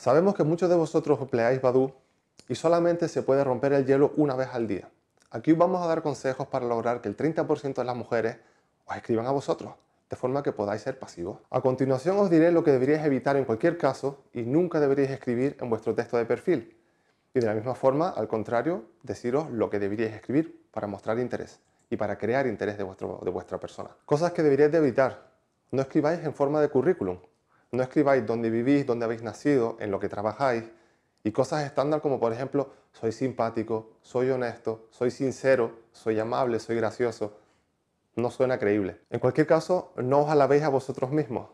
Sabemos que muchos de vosotros empleáis Badu y solamente se puede romper el hielo una vez al día. Aquí vamos a dar consejos para lograr que el 30% de las mujeres os escriban a vosotros, de forma que podáis ser pasivos. A continuación os diré lo que deberíais evitar en cualquier caso y nunca deberíais escribir en vuestro texto de perfil. Y de la misma forma, al contrario, deciros lo que deberíais escribir para mostrar interés y para crear interés de, vuestro, de vuestra persona. Cosas que deberíais de evitar. No escribáis en forma de currículum, no escribáis dónde vivís, dónde habéis nacido, en lo que trabajáis y cosas estándar como por ejemplo soy simpático, soy honesto, soy sincero, soy amable, soy gracioso. No suena creíble. En cualquier caso, no os alabéis a vosotros mismos.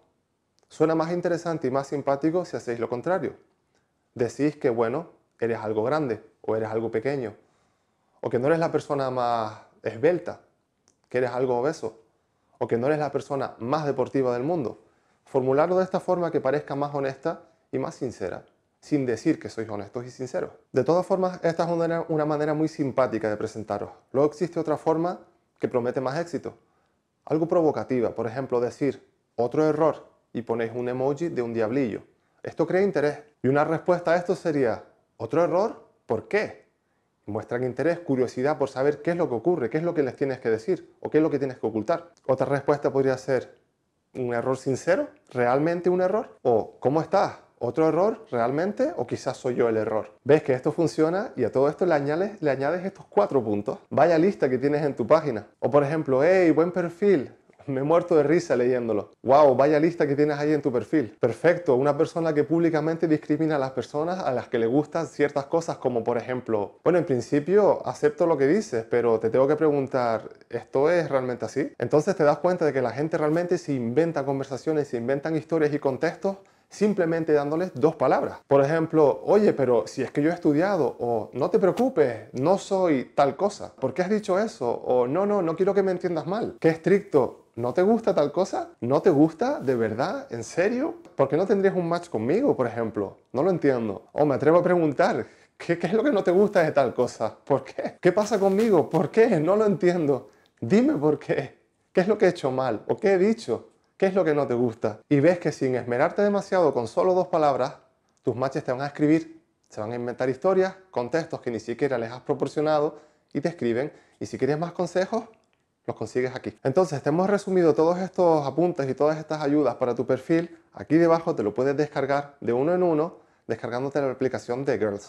Suena más interesante y más simpático si hacéis lo contrario. Decís que, bueno, eres algo grande o eres algo pequeño, o que no eres la persona más esbelta, que eres algo obeso, o que no eres la persona más deportiva del mundo. Formularlo de esta forma que parezca más honesta y más sincera, sin decir que sois honestos y sinceros. De todas formas, esta es una, manera muy simpática de presentaros. Luego existe otra forma que promete más éxito. Algo provocativa, por ejemplo, decir otro error y ponéis un emoji de un diablillo. Esto crea interés. Y una respuesta a esto sería, ¿otro error? ¿Por qué? Muestran interés, curiosidad por saber qué es lo que ocurre, qué es lo que les tienes que decir o qué es lo que tienes que ocultar. Otra respuesta podría ser, un error sincero, realmente un error, o ¿cómo estás? ¿Otro error realmente? ¿O quizás soy yo el error? Ves que esto funciona y a todo esto le añades, le añades estos cuatro puntos. Vaya lista que tienes en tu página. O por ejemplo, hey, buen perfil. Me he muerto de risa leyéndolo. ¡Wow! Vaya lista que tienes ahí en tu perfil. Perfecto, una persona que públicamente discrimina a las personas a las que le gustan ciertas cosas, como por ejemplo, bueno, en principio acepto lo que dices, pero te tengo que preguntar, ¿esto es realmente así? Entonces te das cuenta de que la gente realmente se inventa conversaciones, se inventan historias y contextos simplemente dándoles dos palabras. Por ejemplo, oye, pero si es que yo he estudiado, o no te preocupes, no soy tal cosa. ¿Por qué has dicho eso? O no, no, no quiero que me entiendas mal. Qué estricto, ¿No te gusta tal cosa? ¿No te gusta de verdad? ¿En serio? ¿Por qué no tendrías un match conmigo, por ejemplo? No lo entiendo. O me atrevo a preguntar, ¿qué, es lo que no te gusta de tal cosa? ¿Por qué? ¿Qué pasa conmigo? ¿Por qué? No lo entiendo. Dime por qué. ¿Qué es lo que he hecho mal? ¿O qué he dicho? ¿Qué es lo que no te gusta? Y ves que sin esmerarte demasiado con solo dos palabras, tus matches te van a escribir, se van a inventar historias, contextos que ni siquiera les has proporcionado y te escriben. Y si quieres más consejos, los consigues aquí. Entonces, te hemos resumido todos estos apuntes y todas estas ayudas para tu perfil. Aquí debajo te lo puedes descargar de uno en uno descargándote la aplicación de Girls.